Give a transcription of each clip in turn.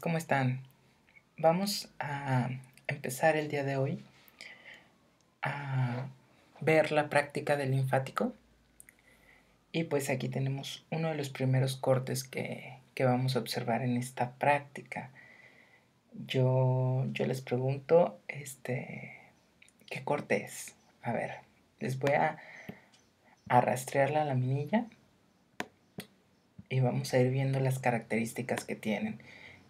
¿cómo están? Vamos a empezar el día de hoy a ver la práctica del linfático. Y pues aquí tenemos uno de los primeros cortes que, vamos a observar en esta práctica. Yo, les pregunto, este, ¿qué corte es? A ver, les voy a, a la laminilla y vamos a ir viendo las características que tienen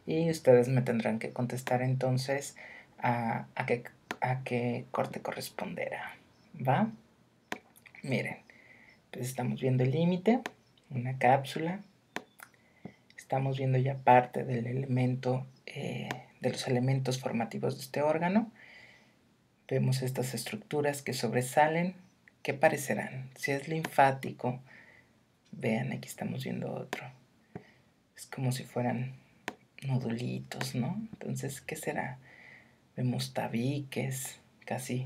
y ustedes me tendrán que contestar entonces a, a, qué, corte corresponderá. ¿Va? Miren, pues estamos viendo el límite, una cápsula, estamos viendo ya parte del elemento, eh, de los elementos formativos de este órgano. Vemos estas estructuras que sobresalen. ¿Qué parecerán? Si es linfático, vean, aquí estamos viendo otro. Es como si fueran nodulitos, ¿no? Entonces, ¿qué será? Vemos tabiques casi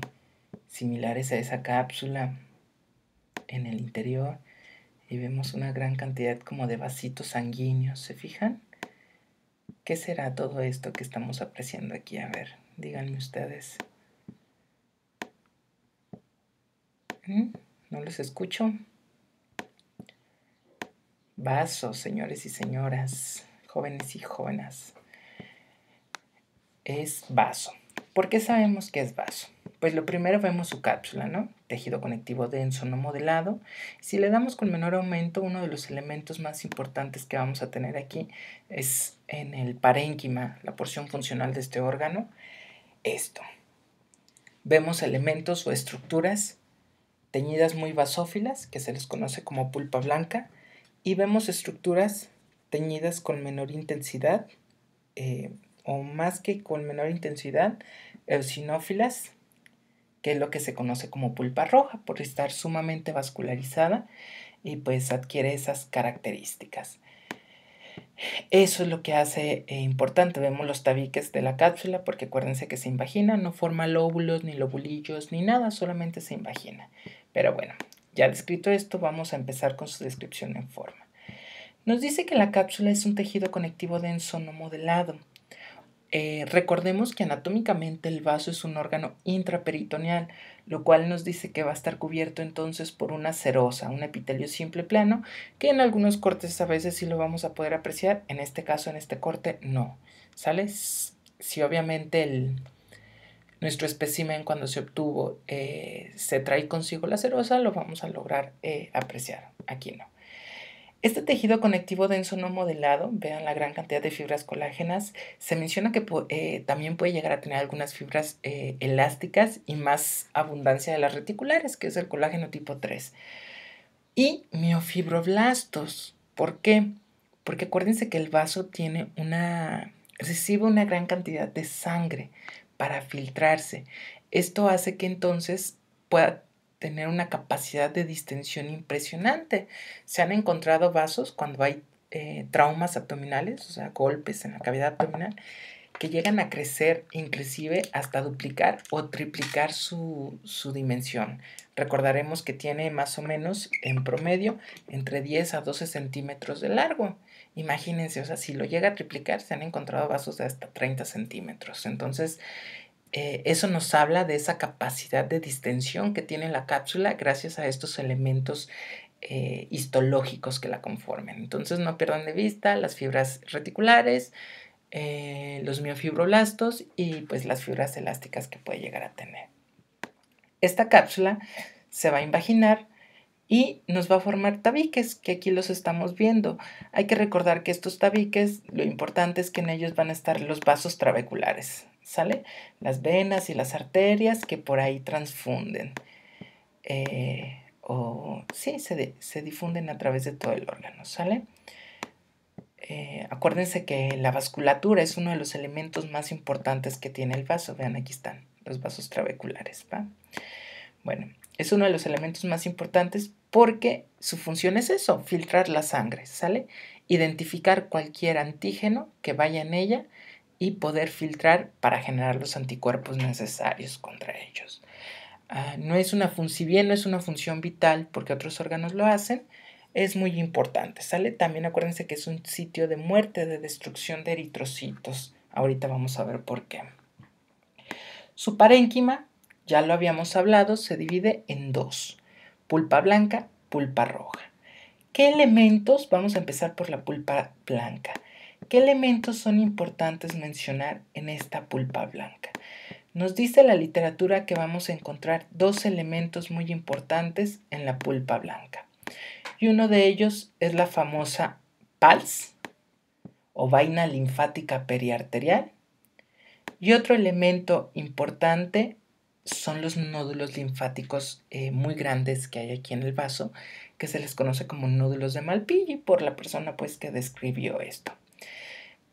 similares a esa cápsula en el interior y vemos una gran cantidad como de vasitos sanguíneos, ¿se fijan? ¿Qué será todo esto que estamos apreciando aquí? A ver, díganme ustedes. ¿Mm? ¿No los escucho? Vasos, señores y señoras jóvenes y jóvenes, es vaso. ¿Por qué sabemos que es vaso? Pues lo primero vemos su cápsula, ¿no? Tejido conectivo denso no modelado. Si le damos con menor aumento, uno de los elementos más importantes que vamos a tener aquí es en el parénquima, la porción funcional de este órgano, esto. Vemos elementos o estructuras teñidas muy basófilas, que se les conoce como pulpa blanca, y vemos estructuras teñidas con menor intensidad, eh, o más que con menor intensidad, eosinófilas, que es lo que se conoce como pulpa roja, por estar sumamente vascularizada y pues adquiere esas características. Eso es lo que hace eh, importante. Vemos los tabiques de la cápsula porque acuérdense que se invagina, no forma lóbulos, ni lobulillos, ni nada, solamente se invagina. Pero bueno, ya descrito esto, vamos a empezar con su descripción en forma. Nos dice que la cápsula es un tejido conectivo denso no modelado. Eh, recordemos que anatómicamente el vaso es un órgano intraperitoneal, lo cual nos dice que va a estar cubierto entonces por una serosa, un epitelio simple plano, que en algunos cortes a veces sí lo vamos a poder apreciar, en este caso, en este corte, no. Sales, Si obviamente nuestro espécimen cuando se obtuvo eh, se trae consigo la serosa, lo vamos a lograr eh, apreciar. Aquí no. Este tejido conectivo denso no modelado, vean la gran cantidad de fibras colágenas, se menciona que eh, también puede llegar a tener algunas fibras eh, elásticas y más abundancia de las reticulares, que es el colágeno tipo 3. Y miofibroblastos, ¿por qué? Porque acuérdense que el vaso tiene una, recibe una gran cantidad de sangre para filtrarse. Esto hace que entonces pueda tener una capacidad de distensión impresionante. Se han encontrado vasos cuando hay eh, traumas abdominales, o sea, golpes en la cavidad abdominal, que llegan a crecer inclusive hasta duplicar o triplicar su, su dimensión. Recordaremos que tiene más o menos en promedio entre 10 a 12 centímetros de largo. Imagínense, o sea, si lo llega a triplicar, se han encontrado vasos de hasta 30 centímetros. Entonces, eh, eso nos habla de esa capacidad de distensión que tiene la cápsula gracias a estos elementos eh, histológicos que la conformen. Entonces no pierdan de vista las fibras reticulares, eh, los miofibroblastos y pues las fibras elásticas que puede llegar a tener. Esta cápsula se va a invaginar y nos va a formar tabiques, que aquí los estamos viendo. Hay que recordar que estos tabiques, lo importante es que en ellos van a estar los vasos trabeculares. ¿sale? Las venas y las arterias que por ahí transfunden. Eh, o sí, se, difunden a través de todo el órgano, ¿sale? Eh, acuérdense que la vasculatura es uno de los elementos más importantes que tiene el vaso. Vean, aquí están los vasos trabeculares, ¿va? Bueno, es uno de los elementos más importantes porque su función es eso, filtrar la sangre, ¿sale? Identificar cualquier antígeno que vaya en ella y poder filtrar para generar los anticuerpos necesarios contra ellos. Ah, no es una si bien no es una función vital porque otros órganos lo hacen, es muy importante, ¿sale? También acuérdense que es un sitio de muerte, de destrucción de eritrocitos. Ahorita vamos a ver por qué. Su parénquima, ya lo habíamos hablado, se divide en dos, pulpa blanca, pulpa roja. ¿Qué elementos? Vamos a empezar por la pulpa blanca. ¿Qué elementos son importantes mencionar en esta pulpa blanca? Nos dice la literatura que vamos a encontrar dos elementos muy importantes en la pulpa blanca. Y uno de ellos es la famosa PALS o vaina linfática periarterial. Y otro elemento importante son los nódulos linfáticos eh, muy grandes que hay aquí en el vaso, que se les conoce como nódulos de Malpighi por la persona pues que describió esto.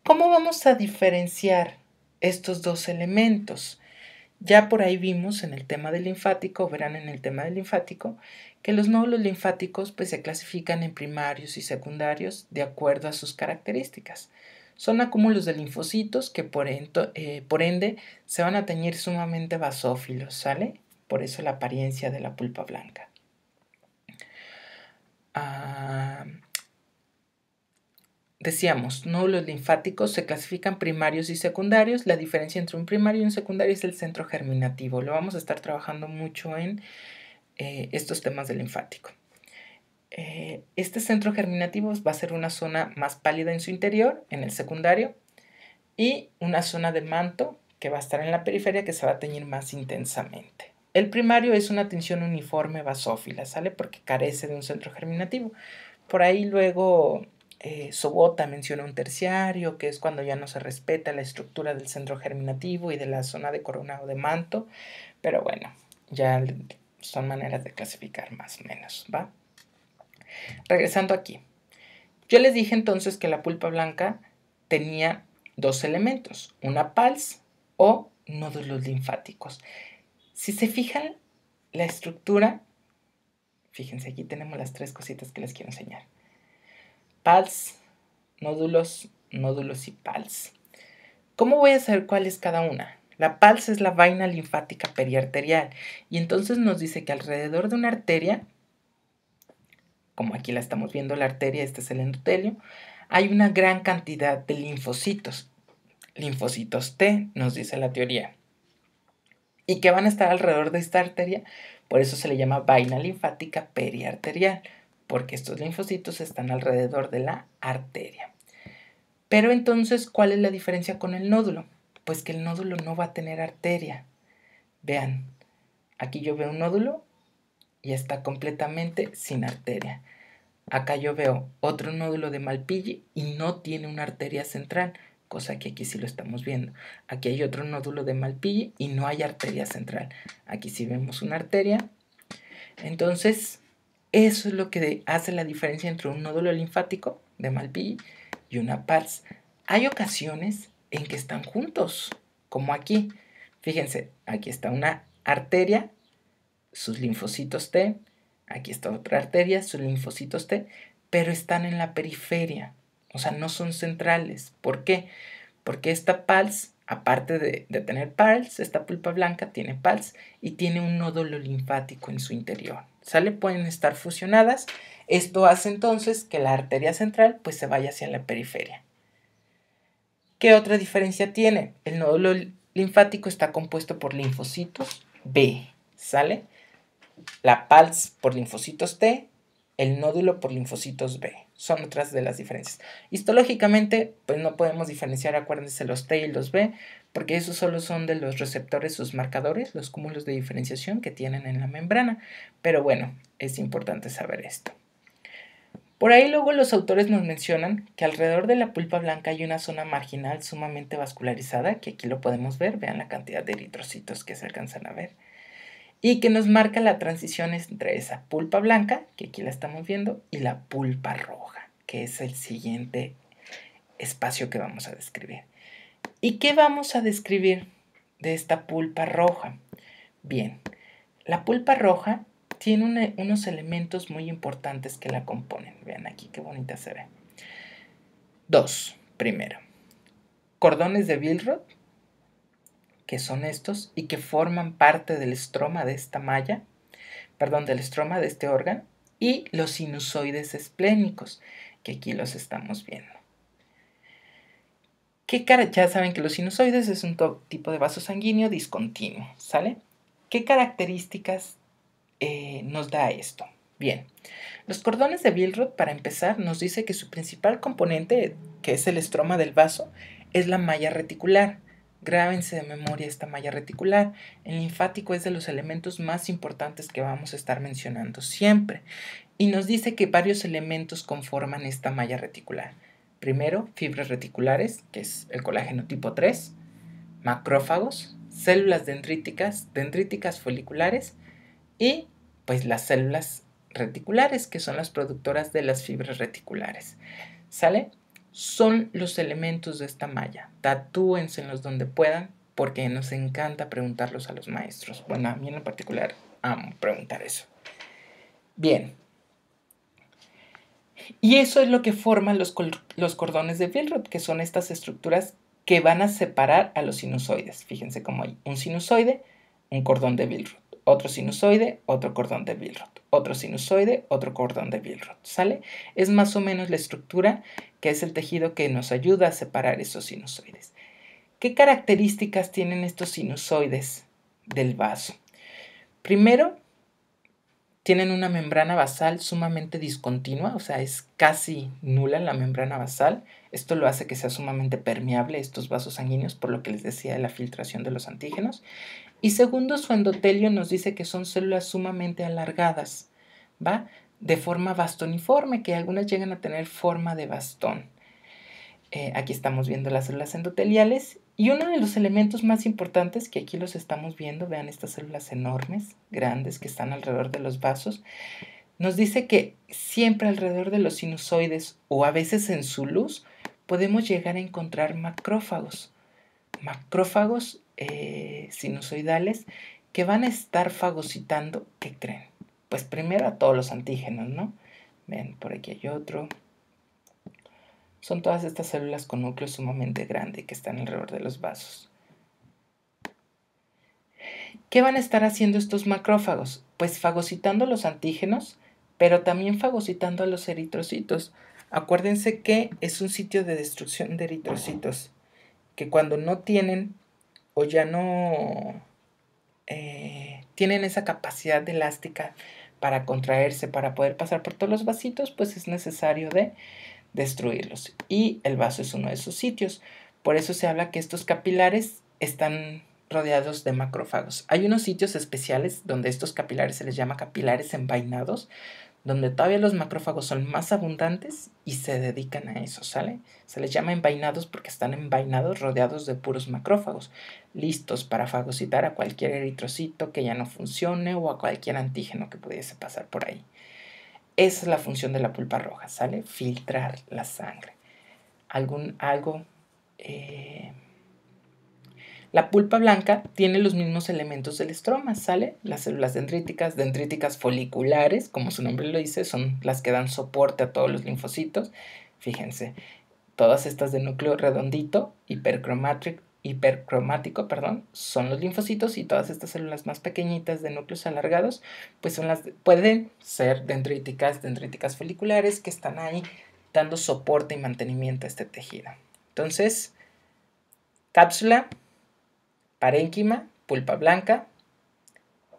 ¿Cómo vamos a diferenciar estos dos elementos? Ya por ahí vimos en el tema del linfático, verán en el tema del linfático, que los nódulos linfáticos pues, se clasifican en primarios y secundarios de acuerdo a sus características. Son acúmulos de linfocitos que por, eh, por ende se van a teñir sumamente basófilos, ¿sale? Por eso la apariencia de la pulpa blanca. Ah, Decíamos, nódulos linfáticos se clasifican primarios y secundarios. La diferencia entre un primario y un secundario es el centro germinativo. Lo vamos a estar trabajando mucho en eh, estos temas del linfático. Eh, este centro germinativo va a ser una zona más pálida en su interior, en el secundario, y una zona de manto que va a estar en la periferia que se va a teñir más intensamente. El primario es una tensión uniforme basófila, ¿sale? Porque carece de un centro germinativo. Por ahí luego eh, Sobota menciona un terciario, que es cuando ya no se respeta la estructura del centro germinativo y de la zona de corona o de manto, pero bueno, ya son maneras de clasificar más o menos, ¿va? Regresando aquí, yo les dije entonces que la pulpa blanca tenía dos elementos, una pals o nódulos linfáticos. Si se fijan, la estructura, fíjense, aquí tenemos las tres cositas que les quiero enseñar. PALS, nódulos, nódulos y PALS. ¿Cómo voy a saber cuál es cada una? La PALS es la vaina linfática periarterial y entonces nos dice que alrededor de una arteria, como aquí la estamos viendo la arteria, este es el endotelio, hay una gran cantidad de linfocitos. Linfocitos T, nos dice la teoría. Y que van a estar alrededor de esta arteria, por eso se le llama vaina linfática periarterial porque estos linfocitos están alrededor de la arteria. Pero entonces, ¿cuál es la diferencia con el nódulo? Pues que el nódulo no va a tener arteria. Vean, aquí yo veo un nódulo y está completamente sin arteria. Acá yo veo otro nódulo de Malpighi y no tiene una arteria central, cosa que aquí sí lo estamos viendo. Aquí hay otro nódulo de Malpighi y no hay arteria central. Aquí sí vemos una arteria. Entonces, eso es lo que hace la diferencia entre un nódulo linfático de Malpighi y una PALS. Hay ocasiones en que están juntos, como aquí. Fíjense, aquí está una arteria, sus linfocitos T, aquí está otra arteria, sus linfocitos T, pero están en la periferia, o sea, no son centrales. ¿Por qué? Porque esta PALS, aparte de, de tener PALS, esta pulpa blanca tiene PALS y tiene un nódulo linfático en su interior. ¿sale? Pueden estar fusionadas. Esto hace entonces que la arteria central pues se vaya hacia la periferia. ¿Qué otra diferencia tiene? El nódulo linfático está compuesto por linfocitos B, ¿sale? La PALS por linfocitos T el nódulo por linfocitos B. Son otras de las diferencias. Histológicamente, pues no podemos diferenciar, acuérdense, los T y los B, porque esos solo son de los receptores, sus marcadores, los cúmulos de diferenciación que tienen en la membrana. Pero bueno, es importante saber esto. Por ahí luego los autores nos mencionan que alrededor de la pulpa blanca hay una zona marginal sumamente vascularizada, que aquí lo podemos ver, vean la cantidad de eritrocitos que se alcanzan a ver y que nos marca la transición entre esa pulpa blanca, que aquí la estamos viendo, y la pulpa roja, que es el siguiente espacio que vamos a describir. ¿Y qué vamos a describir de esta pulpa roja? Bien, la pulpa roja tiene e, unos elementos muy importantes que la componen. Vean aquí qué bonita se ve. Dos, primero, cordones de Billroth que son estos y que forman parte del estroma de esta malla, perdón, del estroma de este órgano, y los sinusoides esplénicos, que aquí los estamos viendo. ¿Qué ya saben que los sinusoides es un tipo de vaso sanguíneo discontinuo, ¿sale? ¿Qué características eh, nos da esto? Bien, los cordones de Billroth, para empezar, nos dice que su principal componente, que es el estroma del vaso, es la malla reticular, Grábense de memoria esta malla reticular. El linfático es de los elementos más importantes que vamos a estar mencionando siempre. Y nos dice que varios elementos conforman esta malla reticular. Primero, fibras reticulares, que es el colágeno tipo 3, macrófagos, células dendríticas, dendríticas foliculares y pues las células reticulares, que son las productoras de las fibras reticulares. ¿Sale? son los elementos de esta malla. los donde puedan porque nos encanta preguntarlos a los maestros. Bueno, a mí en particular amo preguntar eso. Bien. Y eso es lo que forman los, los cordones de Billroth, que son estas estructuras que van a separar a los sinusoides. Fíjense cómo hay un sinusoide, un cordón de Billroth otro sinusoide, otro cordón de Billroth, otro sinusoide, otro cordón de Billroth, ¿sale? Es más o menos la estructura que es el tejido que nos ayuda a separar esos sinusoides. ¿Qué características tienen estos sinusoides del vaso? Primero, tienen una membrana basal sumamente discontinua, o sea, es casi nula la membrana basal. Esto lo hace que sea sumamente permeable estos vasos sanguíneos, por lo que les decía de la filtración de los antígenos. Y segundo, su endotelio nos dice que son células sumamente alargadas, ¿va? De forma bastoniforme, que algunas llegan a tener forma de bastón. Eh, aquí estamos viendo las células endoteliales y uno de los elementos más importantes que aquí los estamos viendo, vean estas células enormes, grandes, que están alrededor de los vasos, nos dice que siempre alrededor de los sinusoides o a veces en su luz podemos llegar a encontrar macrófagos. Macrófagos eh, sinusoidales que van a estar fagocitando, ¿qué creen? Pues primero a todos los antígenos, ¿no? Ven, por aquí hay otro. Son todas estas células con núcleo sumamente grande que están alrededor de los vasos. ¿Qué van a estar haciendo estos macrófagos? Pues fagocitando los antígenos, pero también fagocitando a los eritrocitos. Acuérdense que es un sitio de destrucción de eritrocitos, que cuando no tienen o ya no eh, tienen esa capacidad elástica para contraerse, para poder pasar por todos los vasitos, pues es necesario de destruirlos. Y el vaso es uno de esos sitios. Por eso se habla que estos capilares están rodeados de macrófagos. Hay unos sitios especiales donde estos capilares se les llama capilares envainados, donde todavía los macrófagos son más abundantes y se dedican a eso, ¿sale? Se les llama envainados porque están envainados rodeados de puros macrófagos, listos para fagocitar a cualquier eritrocito que ya no funcione o a cualquier antígeno que pudiese pasar por ahí. Esa es la función de la pulpa roja, ¿sale? Filtrar la sangre. Algún, algo eh, la pulpa blanca tiene los mismos elementos del estroma, ¿sale? Las células dendríticas, dendríticas foliculares, como su nombre lo dice, son las que dan soporte a todos los linfocitos. Fíjense, todas estas de núcleo redondito, hipercromático, hipercromático, perdón, son los linfocitos y todas estas células más pequeñitas de núcleos alargados, pues son las, pueden ser dendríticas, dendríticas foliculares que están ahí dando soporte y mantenimiento a este tejido. Entonces, cápsula, parénquima, pulpa blanca,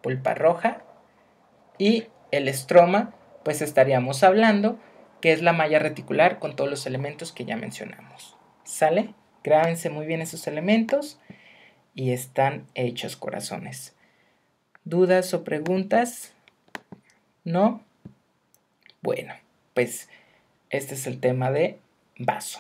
pulpa roja y el estroma, pues estaríamos hablando que es la malla reticular con todos los elementos que ya mencionamos. ¿Sale? Grábense muy bien esos elementos y están hechos corazones. ¿Dudas o preguntas? ¿No? Bueno, pues este es el tema de vaso.